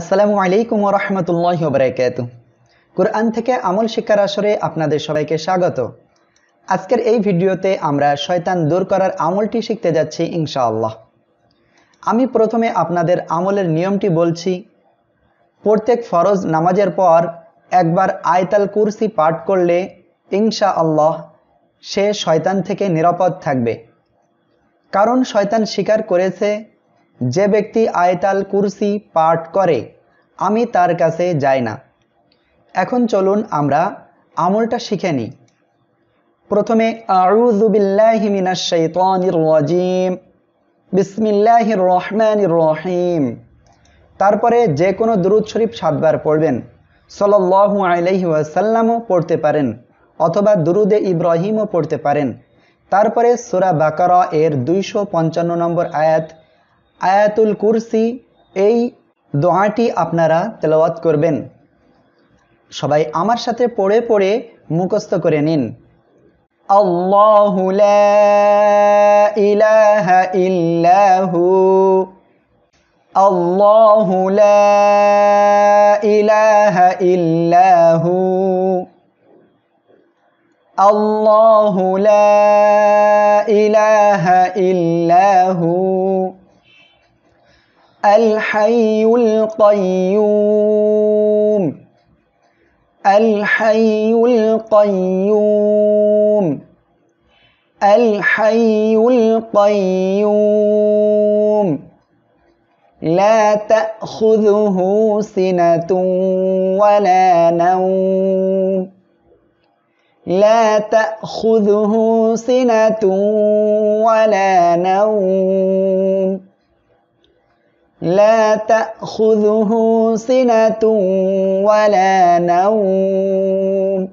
আসসালামু আলাইকুম রহমতুল্লাহ বরাকাত কোরআন থেকে আমল শিক্ষার আসরে আপনাদের সবাইকে স্বাগত আজকের এই ভিডিওতে আমরা শয়তান দূর করার আমলটি শিখতে যাচ্ছি ইনশাআল্লাহ আমি প্রথমে আপনাদের আমলের নিয়মটি বলছি প্রত্যেক ফরজ নামাজের পর একবার আয়তাল কুরসি পাঠ করলে ইনশাআল্লাহ সে শয়তান থেকে নিরাপদ থাকবে কারণ শয়তান স্বীকার করেছে যে ব্যক্তি আয়তাল কুরসি পাঠ করে আমি তার কাছে যাই না এখন চলুন আমরা আমলটা শিখে নিই প্রথমে রহিম তারপরে যে কোনো দুরুদ শরীফ সাতবার পড়বেন সলল্লাহু আলাইহি ওয়াসাল্লামও পড়তে পারেন অথবা দুরুদে ইব্রাহিমও পড়তে পারেন তারপরে সুরা বাকার এর দুইশো পঞ্চান্ন নম্বর আয়াত আয়াতুল কুরসি এই দোয়াটি আপনারা তেলাওয়াত করবেন সবাই আমার সাথে পড়ে পড়ে মুখস্থ করে নিন আল্লাহু লা ইলাহা ইল্লাহু আল্লাহু লা ইলাহা ইল্লাহু আল্লাহু লা ইলাহা ইল্লাহু الحي القيوم الحي القيوم الحي القيوم لا تأخذه سنة ولا نوم لا تأخذه سنة ولا نوم لا تأخذه سنة ولا نوم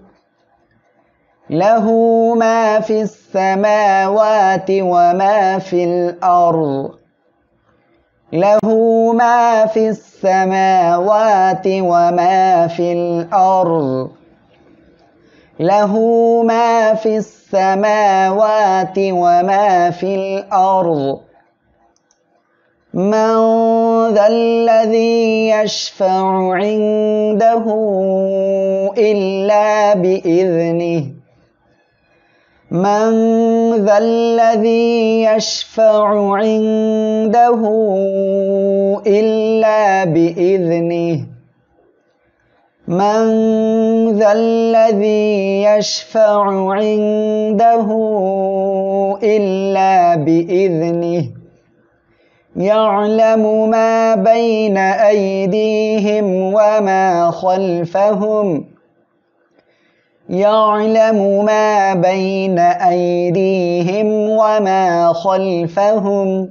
له ما في السماوات وما في الأرض له ما في السماوات وما في الأرض له ما في السماوات وما في الأرض من ذا الذي يشفع عنده إلا بإذنه من ذا الذي يشفع عنده إلا بإذنه من ذا الذي يشفع عنده إلا بإذنه يعلم ما بين أيديهم وما خلفهم يعلم ما بين أيديهم وما خلفهم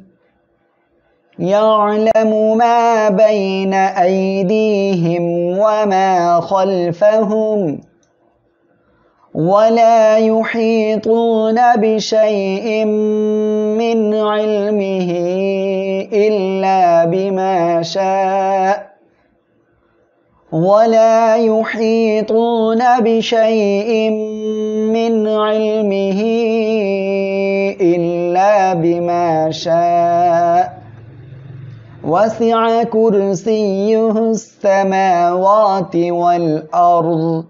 يعلم ما بين أيديهم وما خلفهم ولا يحيطون بشيء من علمه إلا بما شاء ولا يحيطون بشيء من علمه إلا بما شاء وسع كرسيه السماوات والأرض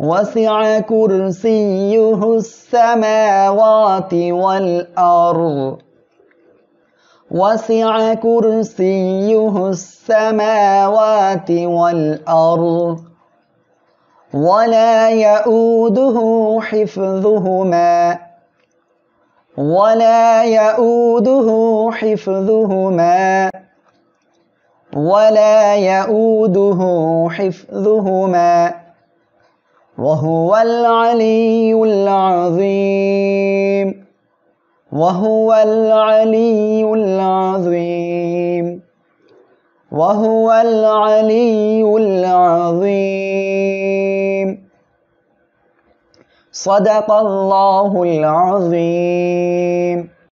وسع كرسيه السماوات والأرض وسع كرسيه السماوات والأرض ولا يؤوده حفظهما ولا يؤوده حفظهما ولا يؤوده حفظهما وهو العلي العظيم وهو العلي العظيم وهو العلي العظيم صدق الله العظيم